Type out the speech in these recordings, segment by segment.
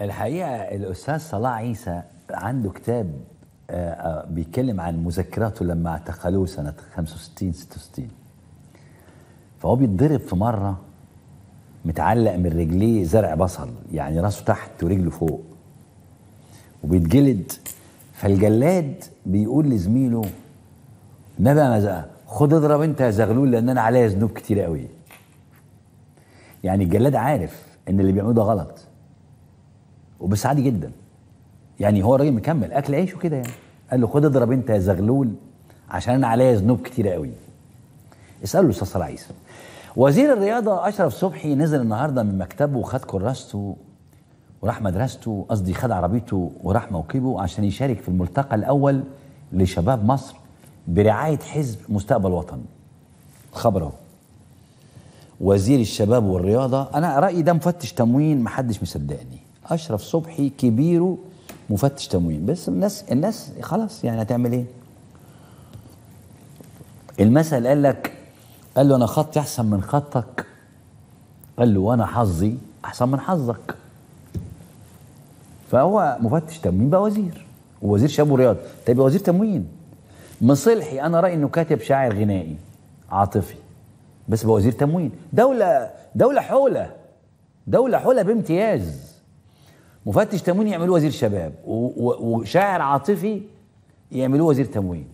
الحقيقه الاستاذ صلاح عيسى عنده كتاب آه، آه، بيتكلم عن مذكراته لما اعتقلوه سنه 65 66 فهو بيتضرب في مره متعلق من رجليه زرع بصل يعني راسه تحت ورجله فوق وبيتجلد فالجلاد بيقول لزميله نبي مزقه خد اضرب انت يا زغلول لان انا عليا ذنوب كتير قوي يعني الجلاد عارف ان اللي بيعمله ده غلط وبس عادي جدا يعني هو الراجل مكمل اكل عيش وكده يعني قال له خد اضرب انت يا زغلول عشان انا عليا ذنوب كتير قوي اساله الاستاذ صلاح عيسى وزير الرياضه اشرف صبحي نزل النهارده من مكتبه وخد كراسته وراح مدرسته قصدي خد عربيته وراح موكبه عشان يشارك في الملتقى الاول لشباب مصر برعايه حزب مستقبل وطن خبر اهو وزير الشباب والرياضه انا رايي ده مفتش تموين محدش مصدقني اشرف صبحي كبيره مفتش تموين بس الناس الناس خلاص يعني هتعمل ايه المثل قال لك قال له انا خطي احسن من خطك قال له وانا حظي احسن من حظك فهو مفتش تموين بقى وزير ووزير شباب ورياض طيب وزير تموين مصلحي انا رايي انه كاتب شاعر غنائي عاطفي بس بقى وزير تموين دوله دوله حوله دوله حوله بامتياز مفتش تموين يعملوه وزير شباب وشاعر عاطفي يعملوه وزير تموين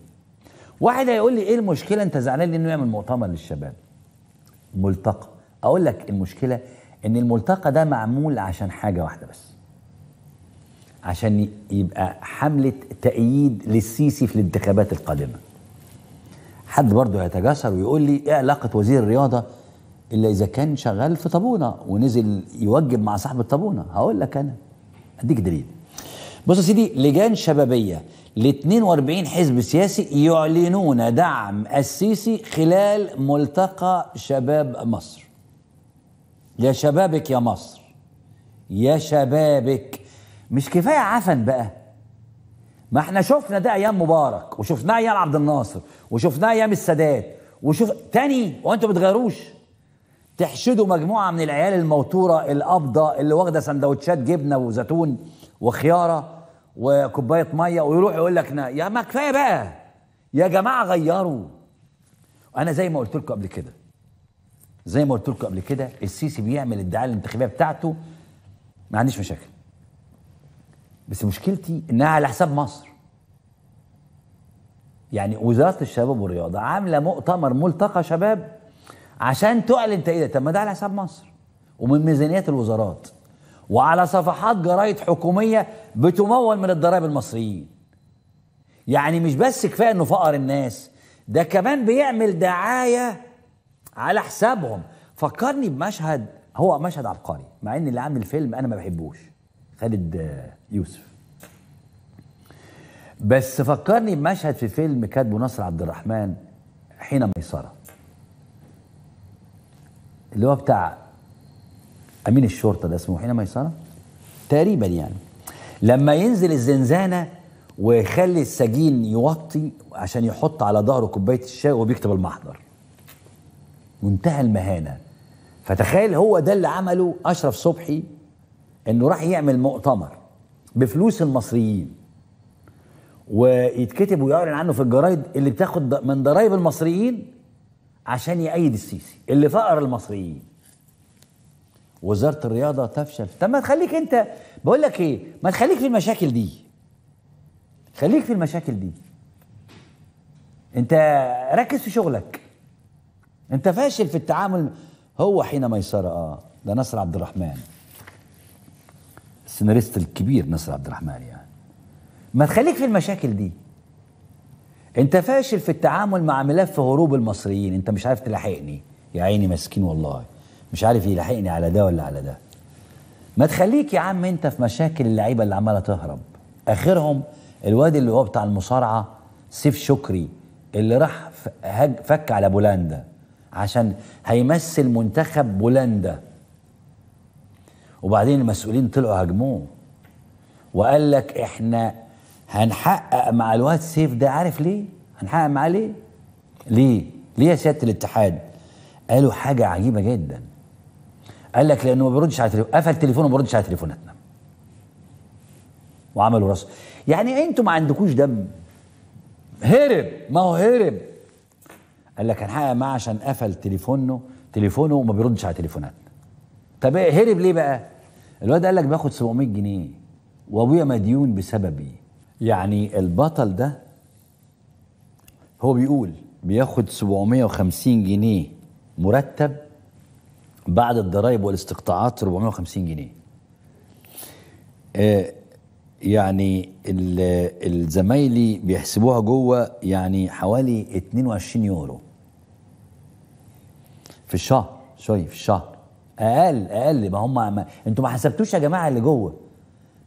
واحد هيقول لي ايه المشكله انت زعلان لانه يعمل مؤتمر للشباب ملتقى اقول لك المشكله ان الملتقى ده معمول عشان حاجه واحده بس عشان يبقى حمله تأييد للسيسي في الانتخابات القادمه حد برضه هيتجسر ويقول لي ايه علاقه وزير الرياضه الا اذا كان شغال في طابونه ونزل يوجب مع صاحب الطابونه هقول لك انا اديك دليل بص يا سيدي لجان شبابيه ل 42 حزب سياسي يعلنون دعم السيسي خلال ملتقى شباب مصر يا شبابك يا مصر يا شبابك مش كفايه عفن بقى ما احنا شفنا ده ايام مبارك وشفناه ايام عبد الناصر وشفناه ايام السادات وشوف تاني وانتوا بتغيروش تحشدوا مجموعه من العيال الموتوره القبضه اللي واخده سندوتشات جبنه وزيتون وخياره وكوبايه ميه ويروح يقول لك يا ما كفايه بقى يا جماعه غيروا انا زي ما قلت لكم قبل كده زي ما قلت لكم قبل كده السيسي بيعمل الدعايه الانتخابيه بتاعته ما عنديش مشاكل بس مشكلتي انها على حساب مصر يعني وزاره الشباب والرياضه عامله مؤتمر ملتقى شباب عشان تعلن تأييدها طب ما ده على حساب مصر ومن ميزانيات الوزارات وعلى صفحات جرايد حكومية بتمول من الضرائب المصريين يعني مش بس كفاية انه فقر الناس ده كمان بيعمل دعاية على حسابهم فكرني بمشهد هو مشهد عبقري مع ان اللي عامل الفيلم انا ما بحبوش خالد يوسف بس فكرني بمشهد في فيلم كاتبه نصر عبد الرحمن حين ميسره اللي هو بتاع امين الشرطه ده اسمه حين ميسره تقريبا يعني لما ينزل الزنزانه ويخلي السجين يوطي عشان يحط على ظهره كوبايه الشاي وبيكتب المحضر منتهى المهانه فتخيل هو ده اللي عمله اشرف صبحي انه راح يعمل مؤتمر بفلوس المصريين ويتكتب ويعلن عنه في الجرايد اللي بتاخد من ضرايب المصريين عشان يأيد السيسي اللي فقر المصريين وزارة الرياضة تفشل طب ما تخليك انت بقول لك ايه ما تخليك في المشاكل دي خليك في المشاكل دي انت ركز في شغلك انت فاشل في التعامل هو حين ميسرة اه ده نصر عبد الرحمن السيناريست الكبير نصر عبد الرحمن يعني ما تخليك في المشاكل دي انت فاشل في التعامل مع ملف هروب المصريين انت مش عارف تلاحقني يا عيني مسكين والله مش عارف يلاحقني على ده ولا على ده ما تخليك يا عم انت في مشاكل اللعيبه اللي عماله تهرب اخرهم الواد اللي هو بتاع المصارعه سيف شكري اللي راح فك على بولندا عشان هيمثل منتخب بولندا وبعدين المسؤولين طلعوا هاجموه وقال لك احنا هنحقق مع الواد سيف ده عارف ليه؟ هنحقق معاه ليه؟ ليه؟ ليه يا سياده الاتحاد؟ قالوا حاجه عجيبه جدا قال لك لانه ما بيردش على تليفون قفل تليفونه ما بيردش على تليفوناتنا وعملوا راس يعني انتوا ما عندكوش دم هرب ما هو هرب قال لك هنحقق معاه عشان قفل تليفونه تليفونه وما بيردش على تليفوناتنا طب هرب ليه بقى الواد قال لك باخد 700 جنيه وابويا مديون بسببي يعني البطل ده هو بيقول بياخد 750 جنيه مرتب بعد الضرائب والاستقطاعات 450 جنيه آه، يعني الزمايلي بيحسبوها جوه يعني حوالي 22 يورو في الشهر شوي في الشهر اقل اقل ما هم انتوا ما حسبتوش يا جماعه اللي جوه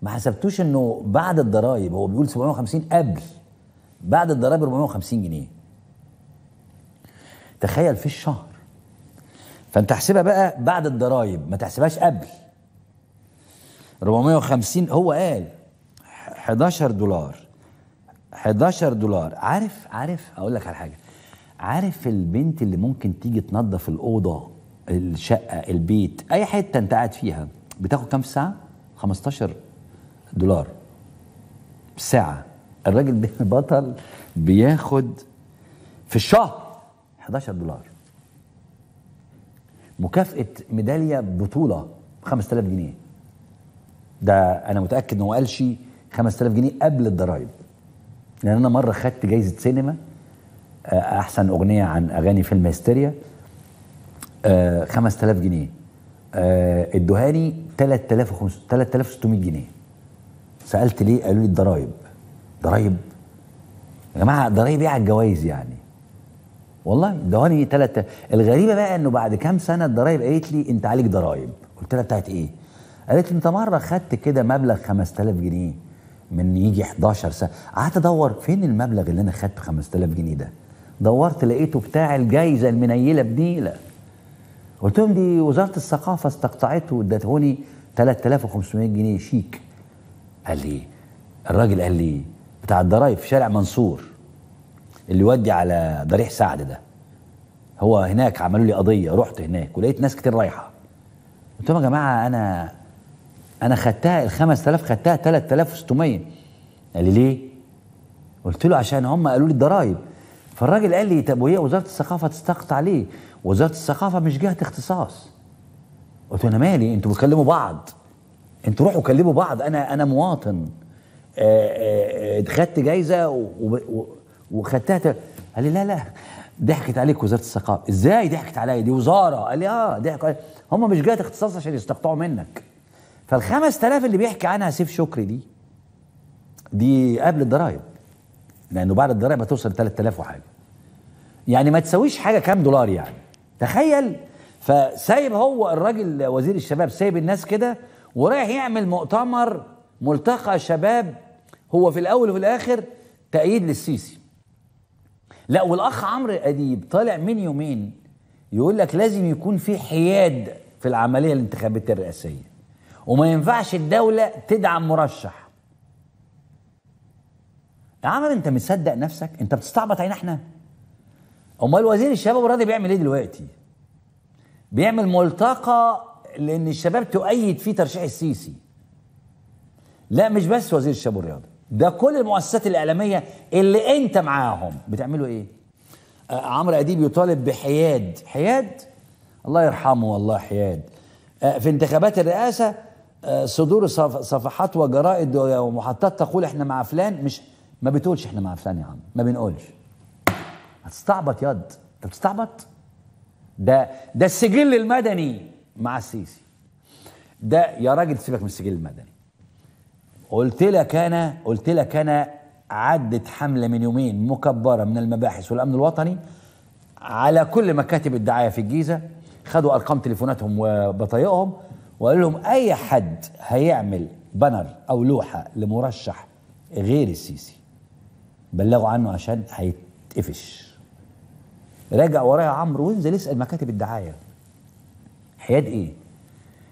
ما حسبتوش انه بعد الضرايب هو بيقول 750 قبل بعد الضرايب 450 جنيه تخيل في الشهر فانت احسبها بقى بعد الضرايب ما تحسبهاش قبل 450 هو قال 11 دولار 11 دولار عارف عارف اقول لك على حاجه عارف البنت اللي ممكن تيجي تنظف الاوضه الشقه البيت اي حته انت قاعد فيها بتاخد كام ساعه 15 دولار ساعة الراجل ده بطل بياخد في الشهر 11 دولار مكافأة ميدالية بطولة 5000 جنيه ده أنا متأكد إن هو قال شيء 5000 جنيه قبل الضرايب لأن أنا مرة خدت جايزة سينما آه، أحسن أغنية عن أغاني فيلم هستيريا 5000 آه، جنيه ادوهاني آه، 3600 جنيه سالت ليه قالوا لي الضرايب ضرايب يا جماعه ضرايب ايه على الجوايز يعني والله دواني ثلاثة الغريبه بقى انه بعد كام سنه الضرايب قالت لي انت عليك ضرايب قلت لها بتاعت ايه قالت لي انت مره خدت كده مبلغ 5000 جنيه من يجي 11 سنه قعدت ادور فين المبلغ اللي انا خدته 5000 جنيه ده دورت لقيته بتاع الجايزه المنيله بنيله قلت لهم دي وزاره الثقافه استقطعته ادتهوني 3500 جنيه شيك قال لي الراجل قال لي بتاع الضرايب في شارع منصور اللي يودي على ضريح سعد ده هو هناك عملوا لي قضيه رحت هناك ولقيت ناس كتير رايحه قلت لهم يا جماعه انا انا خدتها ال 5000 خدتها 3600 قال لي ليه؟ قلت له عشان هم قالوا لي الضرايب فالراجل قال لي طب وهي وزاره الثقافه تستقطع عليه وزاره الثقافه مش جهه اختصاص قلت له انا مالي انتوا بتكلموا بعض انتوا روحوا كلموا بعض انا انا مواطن آه، آه، آه، خدت جايزه وخدتها قال لي لا لا ضحكت عليك وزاره الثقافه ازاي ضحكت عليا دي وزاره قال لي اه ضحكوا هم مش جهه اختصاص عشان يستقطعوا منك فال 5000 اللي بيحكي عنها سيف شكري دي دي قبل الضرايب لانه بعد الضرايب هتوصل 3000 وحاجه يعني ما تساويش حاجه كام دولار يعني تخيل فسايب هو الراجل وزير الشباب سايب الناس كده ورايح يعمل مؤتمر ملتقى شباب هو في الاول وفي الاخر تأييد للسيسي لا والاخ عمرو اديب طالع من يومين يقول لك لازم يكون في حياد في العمليه الانتخابيه الرئاسيه وما ينفعش الدوله تدعم مرشح يا عمر انت مصدق نفسك انت بتستعبط علينا احنا امال وزير الشباب والرياضه بيعمل ايه دلوقتي بيعمل ملتقى لان الشباب تؤيد فيه ترشيح السيسي لا مش بس وزير الشباب والرياضه ده كل المؤسسات الاعلاميه اللي انت معاهم بتعملوا ايه آه عمرو اديب يطالب بحياد حياد الله يرحمه والله حياد آه في انتخابات الرئاسه آه صدور صفحات وجرائد ومحطات تقول احنا مع فلان مش ما بتقولش احنا مع فلان يا عم ما بنقولش هتستعبط يد انت بتستعبط ده ده السجل المدني مع السيسي ده يا راجل سيبك من السجل المدني قلت لك انا قلت لك انا عدت حمله من يومين مكبره من المباحث والامن الوطني على كل مكاتب الدعايه في الجيزه خدوا ارقام تليفوناتهم وبطايقهم وقالوا لهم اي حد هيعمل بانر او لوحه لمرشح غير السيسي بلغوا عنه عشان هيتقفش راجع ورايا عمرو وانزل اسال مكاتب الدعايه حياد ايه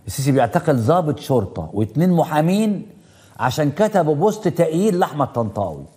السيسي بيعتقل ضابط شرطه واثنين محامين عشان كتبوا بوست تأييد لاحمد طنطاوي